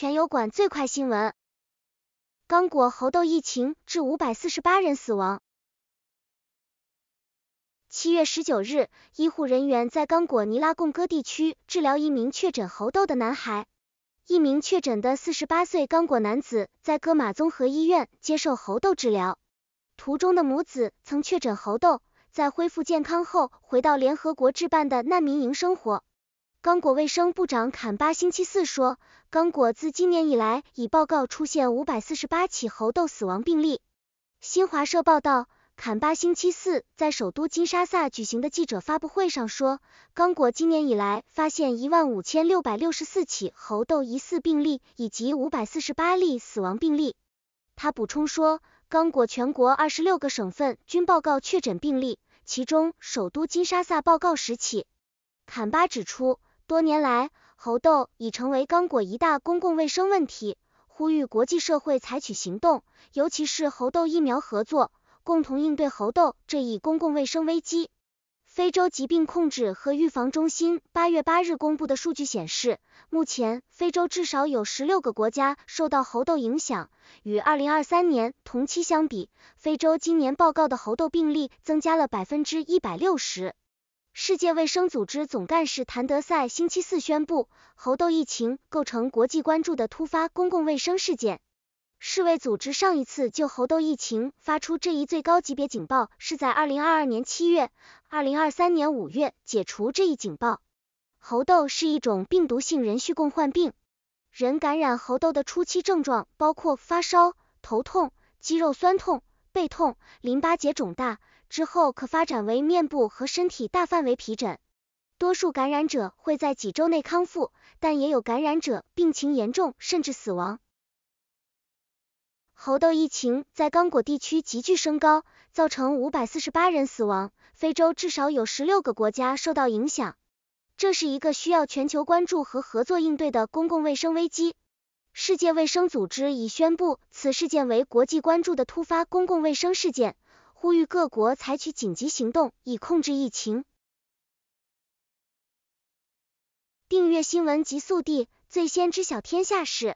全友馆最快新闻：刚果猴痘疫情致五百四十八人死亡。七月十九日，医护人员在刚果尼拉贡戈地区治疗一名确诊猴痘的男孩。一名确诊的四十八岁刚果男子在戈马综合医院接受猴痘治疗。途中的母子曾确诊猴痘，在恢复健康后回到联合国置办的难民营生活。刚果卫生部长坎巴星期四说，刚果自今年以来已报告出现五百四十八起猴痘死亡病例。新华社报道，坎巴星期四在首都金沙萨举行的记者发布会上说，刚果今年以来发现一万五千六百六十四起猴痘疑似病例以及五百四十八例死亡病例。他补充说，刚果全国二十六个省份均报告确诊病例，其中首都金沙萨报告十起。坎巴指出。多年来，猴痘已成为刚果一大公共卫生问题，呼吁国际社会采取行动，尤其是猴痘疫苗合作，共同应对猴痘这一公共卫生危机。非洲疾病控制和预防中心八月八日公布的数据显示，目前非洲至少有十六个国家受到猴痘影响，与二零二三年同期相比，非洲今年报告的猴痘病例增加了百分之一百六十。世界卫生组织总干事谭德赛星期四宣布，猴痘疫情构成国际关注的突发公共卫生事件。世卫组织上一次就猴痘疫情发出这一最高级别警报是在二零二二年七月，二零二三年五月解除这一警报。猴痘是一种病毒性人畜共患病，人感染猴痘的初期症状包括发烧、头痛、肌肉酸痛。背痛、淋巴结肿大之后可发展为面部和身体大范围皮疹，多数感染者会在几周内康复，但也有感染者病情严重甚至死亡。猴痘疫情在刚果地区急剧升高，造成五百四十八人死亡，非洲至少有十六个国家受到影响。这是一个需要全球关注和合作应对的公共卫生危机。世界卫生组织已宣布此事件为国际关注的突发公共卫生事件，呼吁各国采取紧急行动以控制疫情。订阅新闻极速递，最先知晓天下事。